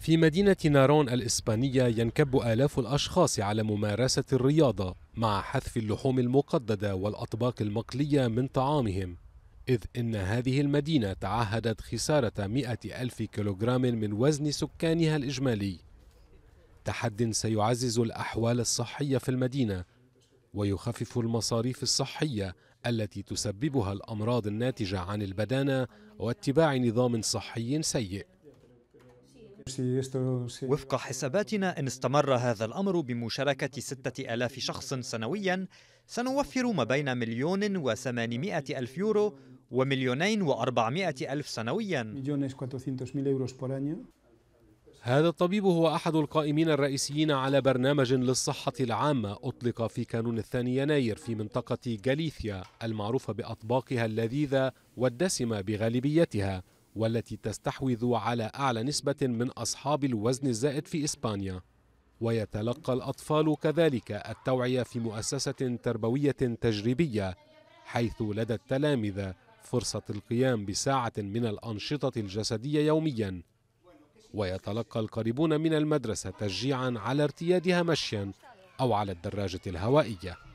في مدينة نارون الإسبانية ينكب آلاف الأشخاص على ممارسة الرياضة مع حذف اللحوم المقددة والأطباق المقلية من طعامهم إذ إن هذه المدينة تعهدت خسارة مئة ألف كيلوغرام من وزن سكانها الإجمالي تحد سيعزز الأحوال الصحية في المدينة ويخفف المصاريف الصحية التي تسببها الأمراض الناتجة عن البدانة واتباع نظام صحي سيء وفق حساباتنا إن استمر هذا الأمر بمشاركة ستة ألاف شخص سنويا سنوفر ما بين مليون وثمانمائة ألف يورو ومليونين وأربعمائة ألف سنويا هذا الطبيب هو أحد القائمين الرئيسيين على برنامج للصحة العامة أطلق في كانون الثاني يناير في منطقة جاليثيا المعروفة بأطباقها اللذيذة والدسمة بغالبيتها والتي تستحوذ على أعلى نسبة من أصحاب الوزن الزائد في إسبانيا ويتلقى الأطفال كذلك التوعية في مؤسسة تربوية تجريبية حيث لدى التلامذة فرصة القيام بساعة من الأنشطة الجسدية يومياً ويتلقى القريبون من المدرسة تشجيعاً على ارتيادها مشياً أو على الدراجة الهوائية